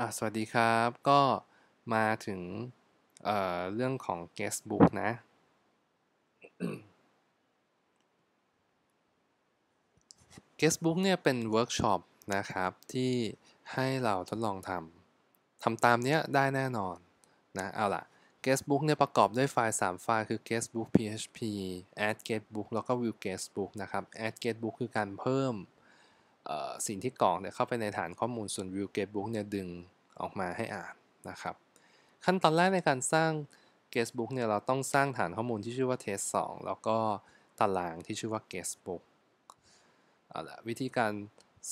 อ่ะสวัสดีครับก็มาถึงเเรื่องของ guestbook นะ guestbook เนี่ยเป็นเวิร์กช็อปนะครับที่ให้เราทดลองทำทำตามเนี้ยได้แน่นอนนะเอาล่ะ guestbook เนี่ยประกอบด้วยไฟล์3ไฟล์คือ guestbook php add guestbook แล้วก็ view guestbook นะครับ add guestbook คือการเพิ่มสิ่งที่กรอกเนี่ยเข้าไปในฐานข้อมูลส่วน view guestbook เนี่ยดึงออกมาให้อ่านนะครับ ขั้นตอนแรกในการสร้าง guestbook เนี่ยเราต้องสร้างฐานข้อมูลที่ชื่อว่า test 2แล้วก็ตารางที่ชื่อว่า guestbook เอาละวิธีการ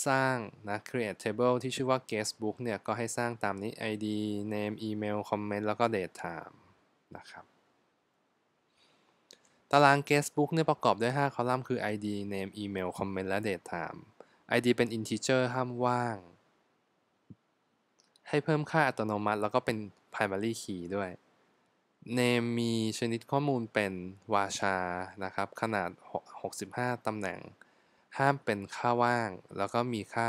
สร้างนะ create table ที่ชื่อว่า guestbook เนี่ยก็ให้สร้างตามนี้ id name email comment แล้วก็ date time นะครับตาราง guestbook เนี่ยประกอบด้วย 5 คอลัมน์คือ id name email comment และ date time id เป็น integer ห้ามว่าง ให้เพิ่มค่าอัตโนมัติแล้วก็เป็น primary key ด้วย name มีชนิดข้อมูลเป็นวาชานะครับ ขนาด 65 ตำแหน่ง ห้ามเป็นค่าว่าง แล้วก็มีค่า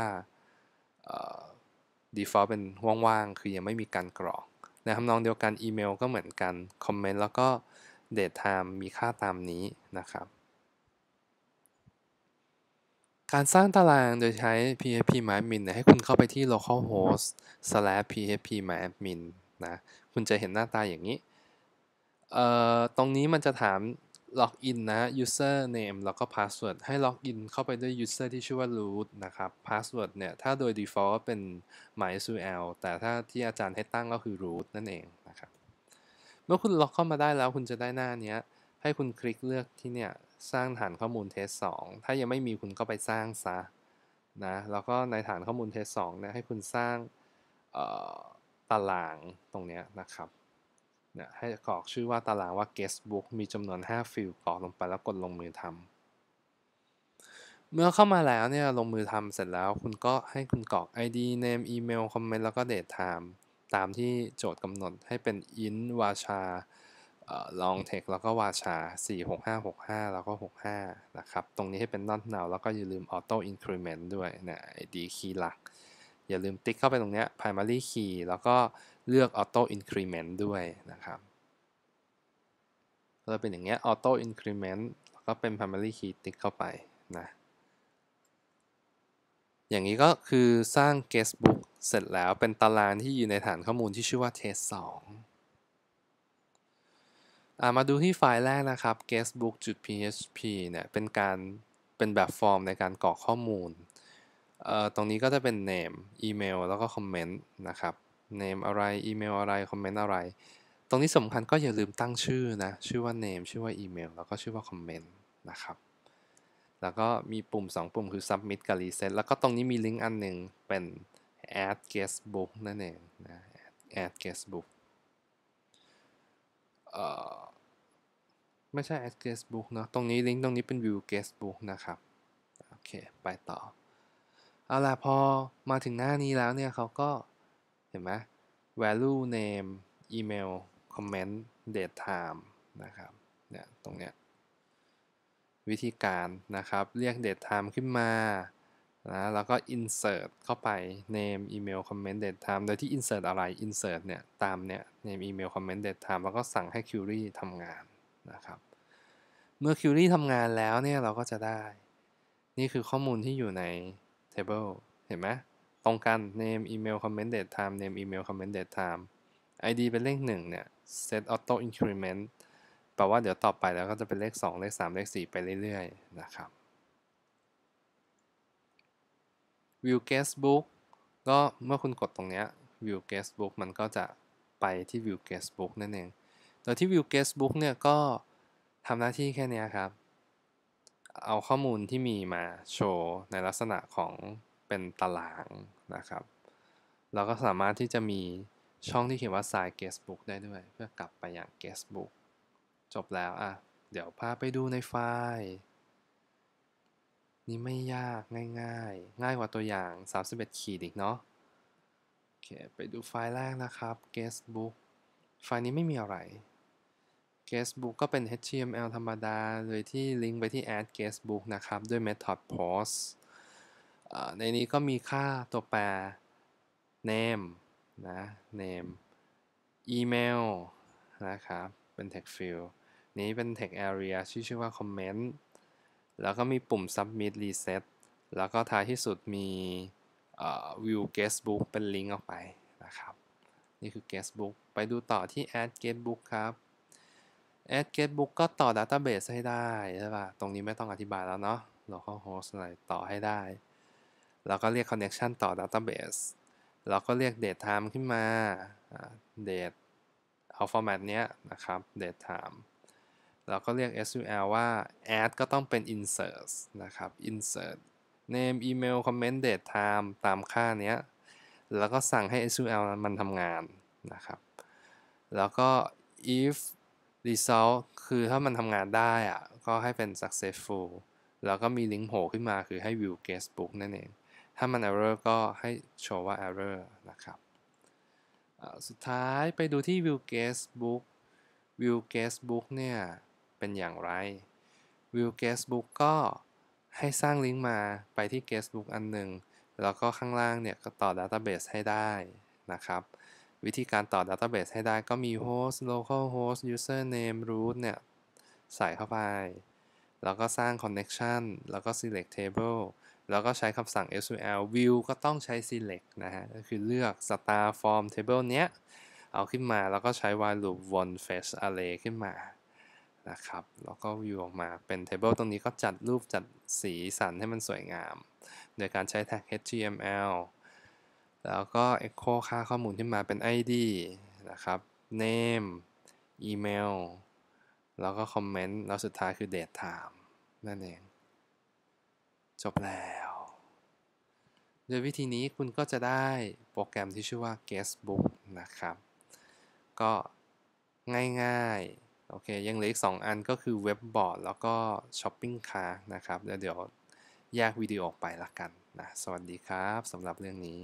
default เป็นว่างๆ คือยังไม่มีการกรอกในทำนองเดียวกันอีเมลก็เหมือนกัน comment แล้วก็ date time มีค่าตามนี้นะครับการสร้างตารางโดยใช้ PHP MyAdmin ให้คุณเข้าไปที่ localhost slash PHP MyAdmin นะ คุณจะเห็นหน้าตาอย่างนี้ เอ่อ ตรงนี้มันจะถาม ล็อกอินนะ user name แล้วก็ password ให้ล็อกอินเข้าไปด้วย user ที่ชื่อว่า root นะครับ password เนี่ย ถ้าโดย default เป็น mysql แต่ถ้าที่อาจารย์ให้ตั้งก็คือ root นั่นเองนะครับ เมื่อคุณล็อกเข้ามาได้แล้ว คุณจะได้หน้านี้ให้คุณคลิกเลือกที่เนี่ยสร้างฐานข้อมูลเทสสอง ถ้ายังไม่มีคุณก็ไปสร้างซะนะ แล้วก็ในฐานข้อมูลเทสสองเนี่ยให้คุณสร้างตารางตรงนี้นะครับเนี่ยให้กรอกชื่อว่าตารางว่า guestbook มีจำนวน 5 ฟิลกรอกลงไปแล้วกดลงมือทำ เมื่อเข้ามาแล้วเนี่ยลงมือทำเสร็จแล้วคุณก็ให้คุณกรอก ID name email comment แล้วก็ date time ตามที่โจทย์กำหนดให้เป็น int วาชาลองเทคแล้วก็วาชา 4 6 5 6 5 แล้วก็ 65 นะครับ ตรงนี้ให้เป็นนอตแนวแล้วก็อย่าลืมออโต้อินครีเมนต์ด้วยนะไอดีคีย์หลัก อย่าลืมติ๊กเข้าไปตรงนี้ primary key แล้วก็เลือกออโต้อินครีเมนต์ด้วยนะครับก็เป็นอย่างเงี้ยออโต้อินครีเมนต์แล้วก็เป็น primary key ติ๊กเข้าไปนะอย่างนี้ก็คือสร้าง guestbook เสร็จแล้วเป็นตารางที่อยู่ในฐานข้อมูลที่ชื่อว่า test 2มาดูที่ไฟล์แรกนะครับ guestbook.php เนี่ย เป็นการเป็นแบบฟอร์มในการกรอกข้อมูล ตรงนี้ก็จะเป็น name email แล้วก็ comment นะครับ name อะไร email อะไร comment อะไร ตรงนี้สำคัญก็อย่าลืมตั้งชื่อนะ ชื่อว่า name ชื่อว่า email แล้วก็ชื่อว่า comment นะครับ แล้วก็มีปุ่ม 2 ปุ่มคือ submit กับ reset แล้วก็ตรงนี้มีลิงก์อันหนึ่งเป็น add guestbook นั่นเองนะ add guestbook ไม่ใช่ as guestbook เนาะตรงนี้ลิงก์ตรงนี้เป็น view guestbook นะครับ โอเค ไปต่อ เอาล่ะพอมาถึงหน้านี้แล้วเนี่ย เขาก็เห็นไหม value name email comment date time นะครับ เนี่ยตรงเนี้ยวิธีการนะครับ เรียก date time ขึ้นมานะแล้วก็ insert เข้าไป name email comment date time โดยที่ insert อะไร insert เนี่ย ตามเนี่ย name email comment date time แล้วก็สั่งให้ query ทำงานนะครับ เมื่อ query ทำงานแล้วเนี่ยเราก็จะได้ นี่คือข้อมูลที่อยู่ใน table เห็นไหม ตรงกัน name email comment date time name email comment date time id เป็นเลข1เนี่ย set auto increment แปลว่าเดี๋ยวต่อไปแล้วก็จะเป็นเลข 2 เลข 3 เลข 4 ไปเรื่อยๆนะครับ view guestbook ก็เมื่อคุณกดตรงนี้ view guestbook มันก็จะไปที่ view guestbook นั่นเองโดยที่ view guestbook เนี่ยก็ทำหน้าที่แค่นี้ครับ เอาข้อมูลที่มีมาโชว์ในลักษณะของเป็นตารางนะครับเราก็สามารถที่จะมีช่องที่เขียนว่า size guestbook ได้ด้วย เพื่อกลับไปอย่าง guestbook จบแล้วอ่ะ เดี๋ยวพาไปดูในไฟล์นี่ไม่ยากง่ายๆ ง่ายกว่าตัวอย่าง 31ขีดอีกเนาะโอเคไปดูไฟล์แรกนะครับ guestbook ไฟล์นี้ไม่มีอะไร guestbook ก็เป็น HTML ธรรมดาโดยที่ลิงก์ไปที่ add guestbook นะครับ ด้วย method post ในนี้ก็มีค่าตัวแปร name นะ name email นะครับ เป็น text field นี้เป็น text area ่ชื่อว่า comment แล้วก็มีปุ่ม submit reset แล้วก็ท้ายที่สุดมี view guestbook เป็นลิงก์ออกไปนะครับ นี่คือ guestbook ไปดูต่อที่ add guestbook ครับ add guestbook ก็ต่อ database ให้ได้ใช่ป่ะตรงนี้ไม่ต้องอธิบายแล้วเนาะ localhost อะไรต่อให้ได้ แล้วก็เรียก connection ต่อ database แล้วก็เรียก date time ขึ้นมา date เอา format เนี้ยนะครับ date time เราก็เรียก SQL ว่า add ก็ต้องเป็น insert นะครับ insert name email comment date time ตามค่าเนี้ย แล้วก็สั่งให้ SQL มันทำงานนะครับ แล้วก็ if result คือถ้ามันทำงานได้อะก็ให้เป็น successful แล้วก็มีลิงก์โผล่ขึ้นมาคือให้ view guestbook นั่นเอง ถ้ามัน error ก็ให้โชว์ว่า error นะครับ สุดท้ายไปดูที่ view guestbook view guestbook เนี่ยเป็นอย่างไรวิวเกสบุ๊กก็ให้สร้างลิงก์มาไปที่เกสบุ๊กอันหนึ่งแล้วก็ข้างล่างเนี่ย ก็ต่อดาต้าเบสให้ได้นะครับ วิธีการต่อดาต้าเบสให้ได้ก็มี host local host username root เนี่ย ใส่เข้าไป แล้วก็สร้าง connection แล้วก็ select table แล้วก็ใช้คำสั่ง SQL view ก็ต้องใช้ select นะฮะก็คือเลือก star form table เนี้ยเอาขึ้นมาแล้วก็ใช้ while loop one fetch array ขึ้นมานะครับแล้วก็วิวออกมาเป็นเทเบิลตรงนี้ก็จัดรูปจัดสีสันให้มันสวยงาม โดยการใช้แท็ก html แล้วก็ echo ค่าข้อมูลที่มาเป็น id นะครับ name email แล้วก็ comment แล้วสุดท้ายคือ date time นั่นเองจบแล้ว โดยวิธีนี้คุณก็จะได้โปรแกรมที่ชื่อว่า guestbook นะครับก็ง่ายๆโอเค ยังเหลืออีก2 อันก็คือเว็บบอร์ดแล้วก็ช้อปปิ้งคาร์นะครับแล้วเดี๋ยวแยกวิดีโอออกไปละกันนะ สวัสดีครับสำหรับเรื่องนี้